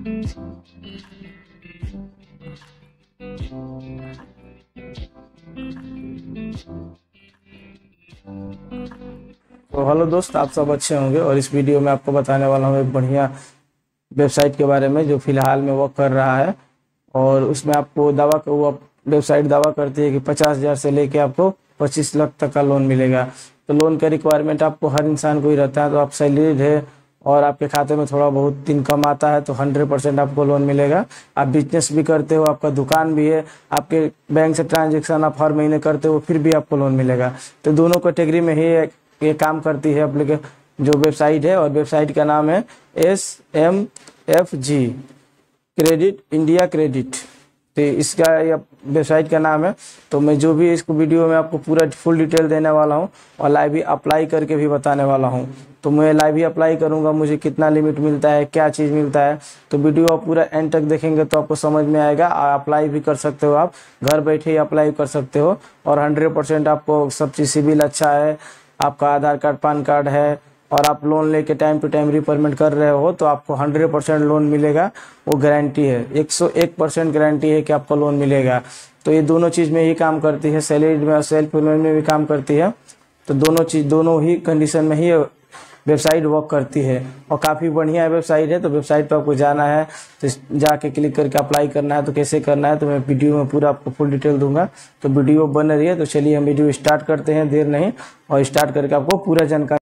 तो हेलो दोस्त आप सब अच्छे होंगे और इस वीडियो में आपको बताने वाला हूँ एक बढ़िया वेबसाइट के बारे में जो फिलहाल में वर्क कर रहा है और उसमें आपको दावा वो वेबसाइट दावा करती है कि 50,000 से लेके आपको 25 लाख तक का लोन मिलेगा तो लोन का रिक्वायरमेंट आपको हर इंसान को ही रहता है तो आप सैलरीड है और आपके खाते में थोड़ा बहुत इनकम आता है तो हंड्रेड परसेंट आपको लोन मिलेगा आप बिजनेस भी करते हो आपका दुकान भी है आपके बैंक से ट्रांजेक्शन आप हर महीने करते हो फिर भी आपको लोन मिलेगा तो दोनों कैटेगरी में ही ये काम करती है अपने जो वेबसाइट है और वेबसाइट का नाम है S M F G credit India credit तो इसका वेबसाइट का नाम है तो मैं जो भी इसको वीडियो में आपको पूरा फुल डिटेल देने वाला हूँ और लाइव ही अप्लाई करके भी बताने वाला हूँ तो मैं लाइव ही अप्लाई करूँगा मुझे कितना लिमिट मिलता है क्या चीज़ मिलता है तो वीडियो आप पूरा एंड तक देखेंगे तो आपको समझ में आएगा अप्लाई भी कर सकते हो आप घर बैठे ही अप्लाई कर सकते हो और हंड्रेड परसेंट आपको सब चीज़ सिविल अच्छा है आपका आधार कार्ड पान कार्ड है और आप लोन लेके टाइम टू टाइम रिपेमेंट कर रहे हो तो आपको हंड्रेड परसेंट लोन मिलेगा वो गारंटी है एक सौ एक परसेंट गारंटी है कि आपको लोन मिलेगा तो ये दोनों चीज़ में ही काम करती है सैलरी में और सेल्फ लोन में भी काम करती है तो दोनों चीज़ दोनों ही कंडीशन में ही वेबसाइट वर्क करती है और काफ़ी बढ़िया वेबसाइट है तो वेबसाइट पर आपको जाना है तो जाके क्लिक करके अप्लाई करना है तो कैसे करना है तो मैं वीडियो में पूरा आपको फुल डिटेल दूंगा तो वीडियो बन रही है तो चलिए हम वीडियो स्टार्ट करते हैं देर नहीं और स्टार्ट करके आपको पूरा जानकारी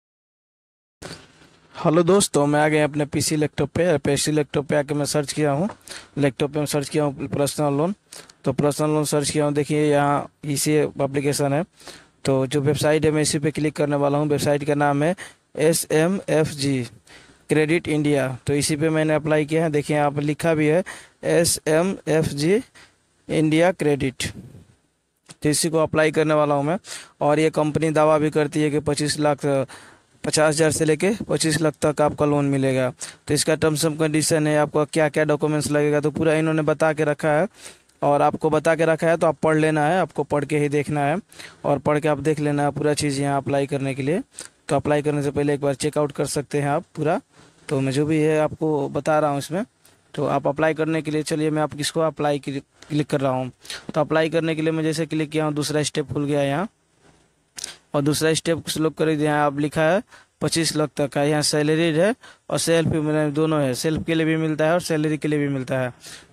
हेलो दोस्तों मैं आ गए अपने पीसी लैपटॉप पे पीसी लैपटॉप पे आके मैं सर्च किया हूँ लैपटॉप पे मैं सर्च किया हूँ पर्सनल लोन तो पर्सनल लोन सर्च किया हूँ देखिए यहाँ इसी एप्लीकेशन है तो जो वेबसाइट है मैं इसी पे क्लिक करने वाला हूँ वेबसाइट का नाम है S M F G credit India तो इसी पर मैंने अप्लाई किया है देखिए यहाँ पर लिखा भी है S M F G India credit तो इसी को अप्लाई करने वाला हूँ मैं और ये कंपनी दावा भी करती है कि पच्चीस लाख पचास हज़ार से लेके पच्चीस लाख तक आपका लोन मिलेगा तो इसका टर्म्स एंड कंडीशन है आपका क्या क्या डॉक्यूमेंट्स लगेगा तो पूरा इन्होंने बता के रखा है और आपको बता के रखा है तो आप पढ़ लेना है आपको पढ़ के ही देखना है और पढ़ के आप देख लेना है पूरा चीज़ यहाँ अप्लाई करने के लिए तो अप्लाई करने से पहले एक बार चेकआउट कर सकते हैं आप पूरा तो मैं जो भी है आपको बता रहा हूँ इसमें तो आप अप्लाई करने के लिए चलिए मैं आप किसको अप्लाई क्लिक कर रहा हूँ तो अप्लाई करने के लिए मैं जैसे क्लिक किया हूँ दूसरा स्टेप खुल गया यहाँ और दूसरा स्टेप कुछ लोग करेंगे यहाँ आप लिखा है पच्चीस लाख तक का यहाँ सैलरी है और सेल्फ दोनों है सेल्फ के लिए भी मिलता है और सैलरी के लिए भी मिलता है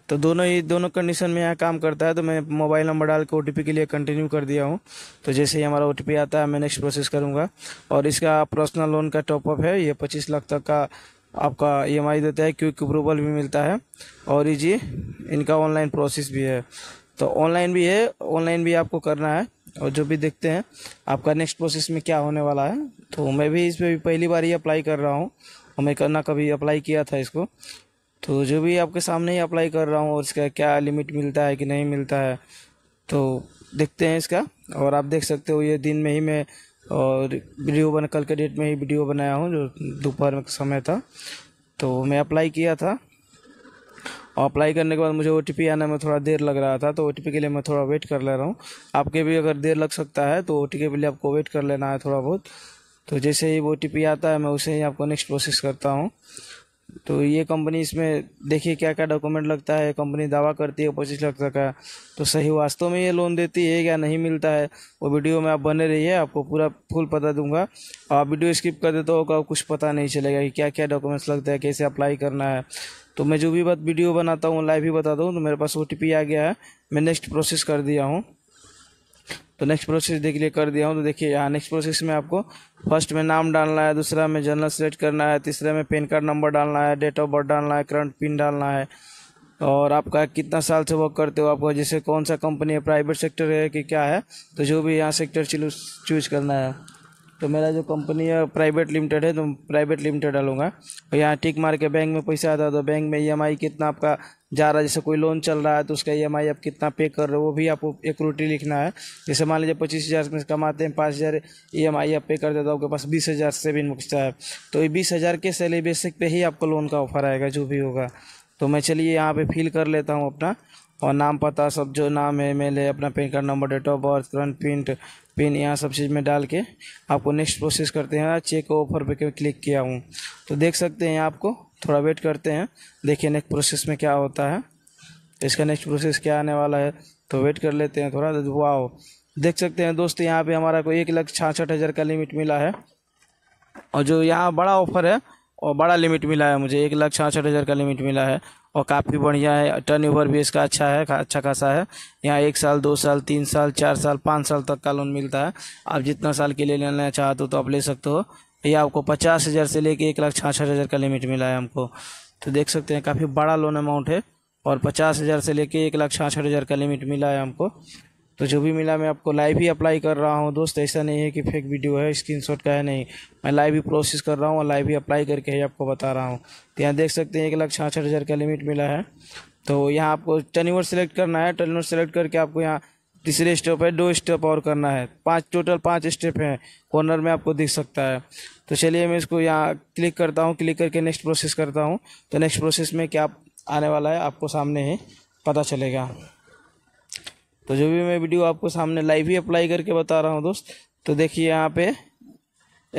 तो दोनों ही दोनों कंडीशन में यहाँ काम करता है तो मैं मोबाइल नंबर डाल के ओ के लिए कंटिन्यू कर दिया हूँ तो जैसे ही हमारा ओ आता है मैं नेक्स्ट प्रोसेस करूँगा और इसका पर्सनल लोन का टॉपअप है ये पच्चीस लाख तक का आपका ई e देता है क्योंकि अप्रूवल भी मिलता है और ये इनका ऑनलाइन प्रोसेस भी है तो ऑनलाइन भी है ऑनलाइन भी आपको करना है और जो भी देखते हैं आपका नेक्स्ट प्रोसेस में क्या होने वाला है तो मैं भी इस पर भी पहली बार ही अप्लाई कर रहा हूँ हमें करना कभी अप्लाई किया था इसको तो जो भी आपके सामने ही अप्लाई कर रहा हूँ और इसका क्या लिमिट मिलता है कि नहीं मिलता है तो देखते हैं इसका और आप देख सकते हो ये दिन में ही मैं और वीडियो बना कल के डेट में ही वीडियो बनाया हूँ जो दोपहर में समय था तो मैं अप्लाई किया था और अप्लाई करने के बाद मुझे ओ आने में थोड़ा देर लग रहा था तो ओ के लिए मैं थोड़ा वेट कर ले रहा हूँ आपके भी अगर देर लग सकता है तो ओ के लिए आपको वेट कर लेना है थोड़ा बहुत तो जैसे ही वो ओ आता है मैं उसे ही आपको नेक्स्ट प्रोसेस करता हूँ तो ये कंपनी इसमें देखिए क्या क्या डॉक्यूमेंट लगता है कंपनी दावा करती है पच्चीस लाख तक का तो सही वास्तव में ये लोन देती है या नहीं मिलता है वो वीडियो में आप बने रहिए आपको पूरा फुल पता दूंगा आप वीडियो स्किप कर देते होगा कुछ पता नहीं चलेगा कि क्या क्या डॉक्यूमेंट्स लगता है कैसे अप्लाई करना है तो मैं जो भी बात वीडियो बनाता हूँ लाइव ही बताता हूँ तो मेरे पास ओ आ गया है मैं नेक्स्ट प्रोसेस कर दिया हूँ तो नेक्स्ट प्रोसेस देख लिए कर दिया हूँ तो देखिए यहाँ नेक्स्ट प्रोसेस में आपको फर्स्ट में नाम डालना है दूसरा में जर्नल सेलेक्ट करना है तीसरे में पेन कार्ड नंबर डालना है डेट ऑफ बर्थ डालना है करंट पिन डालना है और आपका कितना साल से वर्क करते हो आपका जैसे कौन सा कंपनी है प्राइवेट सेक्टर है कि क्या है तो जो भी यहाँ सेक्टर चूज़ करना है तो मेरा जो कंपनी है प्राइवेट लिमिटेड है तो प्राइवेट लिमिटेड डालूंगा और यहाँ टिक मार के बैंक में पैसा आता है तो बैंक में ई e कितना आपका जा रहा है जैसे कोई लोन चल रहा है तो उसका ई e आप कितना पे कर रहे हो वो भी आपको एक रोटी लिखना है जैसे मान लीजिए पच्चीस हज़ार में कमाते हैं पाँच हज़ार ई e आप पे कर देते हो तो आपके पास बीस हज़ार से भी मुकता है तो ये बीस हज़ार के सैलरी बेसिक पे ही आपको लोन का ऑफर आएगा जो भी होगा तो मैं चलिए यहाँ पर फिल कर लेता हूँ अपना और नाम पता सब जो नाम है मेल है अपना PAN card number date of birth current print pin यहाँ सब चीज़ में डाल के आपको नेक्स्ट प्रोसेस करते हैं चेक ऑफर पे क्लिक किया हूँ तो देख सकते हैं आपको थोड़ा वेट करते हैं देखिए नेक्स्ट प्रोसेस में क्या होता है इसका नेक्स्ट प्रोसेस क्या आने वाला है तो वेट कर लेते हैं थोड़ा वाह देख सकते हैं दोस्त यहाँ पर हमारा को एक लाख छाछठ हज़ार का लिमिट मिला है और जो यहाँ बड़ा ऑफर है और बड़ा लिमिट मिला है मुझे एक लाख छाछठ हज़ार का लिमिट मिला है और काफ़ी बढ़िया है टर्न ओवर भी इसका अच्छा है अच्छा खासा है यहाँ एक साल दो साल तीन साल चार साल पाँच साल तक का लोन मिलता है आप जितना साल के लिए लेना चाहते हो तो आप ले सकते हो ये आपको पचास हज़ार से लेके एक लाख छाछठ हज़ार का लिमिट मिला है हमको तो देख सकते हैं काफ़ी बड़ा लोन अमाउंट है और पचास हज़ार से लेके एक लाख छाछठ हज़ार का लिमिट मिला है हमको तो जो भी मिला मैं आपको लाइव ही अप्लाई कर रहा हूँ दोस्त ऐसा नहीं है कि फेक वीडियो है स्क्रीन शॉट का है नहीं मैं लाइव ही प्रोसेस कर रहा हूँ और लाइव ही अप्लाई करके ही आपको बता रहा हूँ तो यहाँ देख सकते हैं एक लाख छाछठ हज़ार का लिमिट मिला है तो यहाँ आपको टर्नओवर सेलेक्ट करना है टर्नओवर सेलेक्ट करके आपको यहाँ तीसरे स्टेप है दो स्टेप और करना है पांच टोटल पांच स्टेप हैं कॉर्नर में आपको दिख सकता है तो चलिए मैं इसको यहाँ क्लिक करता हूँ क्लिक करके नेक्स्ट प्रोसेस करता हूँ तो नेक्स्ट प्रोसेस में क्या आने वाला है आपको सामने ही पता चलेगा तो जो भी मैं वीडियो आपको सामने लाइव ही अप्लाई करके बता रहा हूँ दोस्त तो देखिए यहाँ पे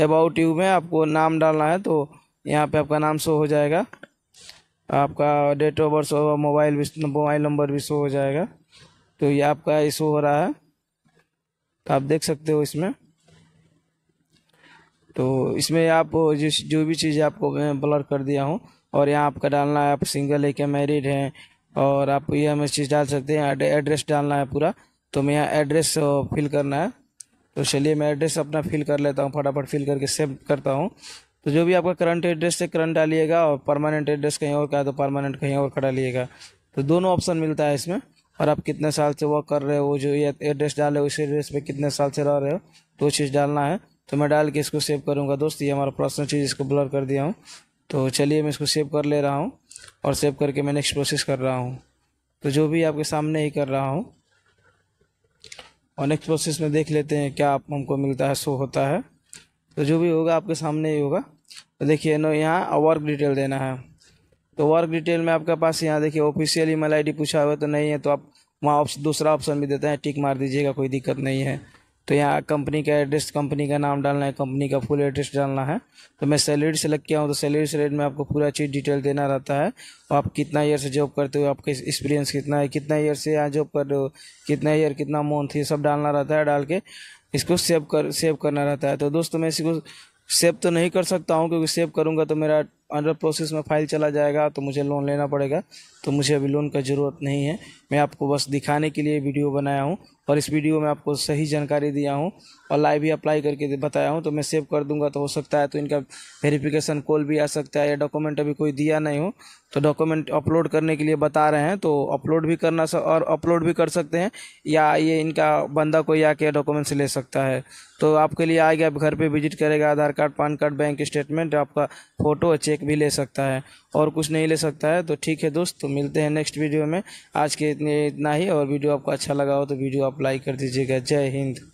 अबाउट यू में आपको नाम डालना है तो यहाँ पे आपका नाम शो हो जाएगा आपका डेट ऑफ बर्थ मोबाइल भी मोबाइल नंबर भी शो हो जाएगा तो ये आपका शो हो रहा है तो आप देख सकते हो इसमें तो इसमें आप जिस जो भी चीज़ आपको ब्लर कर दिया हूँ और यहाँ आपका डालना है आप सिंगल है क्या मैरिड हैं और आप यह हमें चीज़ डाल सकते हैं एड्रेस डालना है पूरा तो मैं यहाँ एड्रेस फिल करना है तो चलिए मैं एड्रेस अपना फिल कर लेता हूँ फटाफट फिल करके सेव करता हूँ तो जो भी आपका करंट एड्रेस है करंट डालिएगा और परमानेंट एड्रेस कहीं और का है तो परमानेंट कहीं और का डालिएगा तो दोनों ऑप्शन मिलता है इसमें और आप कितने साल से वर्क कर रहे हो वो जो ये एड्रेस डाले हो इस एड्रेस पे कितने साल से रह रहे हो तो चीज़ डालना है तो मैं डाल के इसको सेव करूँगा दोस्त ये हमारा पर्सनल चीज़ इसको ब्लर कर दिया हूँ तो चलिए मैं इसको सेव कर ले रहा हूँ और सेव करके मैं नेक्स्ट प्रोसेस कर रहा हूँ तो जो भी आपके सामने ही कर रहा हूँ और नेक्स्ट प्रोसेस में देख लेते हैं क्या आप हमको मिलता है शो होता है तो जो भी होगा आपके सामने ही होगा तो देखिए नो यहाँ वर्क डिटेल देना है तो वर्क डिटेल में आपके पास यहाँ देखिए ऑफिशियल ईमेल आईडी पूछा हुआ तो नहीं है तो आप वहाँ दूसरा ऑप्शन भी देते हैं टिक मार दीजिएगा कोई दिक्कत नहीं है तो यहाँ कंपनी का एड्रेस कंपनी का नाम डालना है कंपनी का फुल एड्रेस डालना है तो मैं सैलरी सेलेक्ट किया हूँ तो सैलरी सेलेक्ट में आपको पूरा चीज़ डिटेल देना रहता है आप कितना ईयर से जॉब करते हो आपके एक्सपीरियंस कितना है कितना ईयर से यहाँ जॉब कर रहे हो कितना ईयर कितना मंथ ये सब डालना रहता है डाल के इसको सेव कर सेव करना रहता है तो दोस्तों मैं इसको सेव तो नहीं कर सकता हूँ क्योंकि सेव करूँगा तो मेरा अंडर प्रोसेस में फाइल चला जाएगा तो मुझे लोन लेना पड़ेगा तो मुझे अभी लोन का ज़रूरत नहीं है मैं आपको बस दिखाने के लिए वीडियो बनाया हूँ और इस वीडियो में आपको सही जानकारी दिया हूँ और लाइव ही अप्लाई करके बताया हूँ तो मैं सेव कर दूंगा तो हो सकता है तो इनका वेरिफिकेशन कॉल भी आ सकता है या डॉक्यूमेंट अभी कोई दिया नहीं हो तो डॉक्यूमेंट अपलोड करने के लिए बता रहे हैं तो अपलोड भी करना और अपलोड भी कर सकते हैं या ये इनका बंदा कोई आके डॉक्यूमेंट्स ले सकता है तो आपके लिए आएगा घर पर विजिट करेगा Aadhaar card PAN card bank statement आपका फ़ोटो चेक चेक भी ले सकता है और कुछ नहीं ले सकता है तो ठीक है दोस्त तो मिलते हैं नेक्स्ट वीडियो में आज के इतने इतना ही और वीडियो आपको अच्छा लगा हो तो वीडियो आप लाइक कर दीजिएगा जय हिंद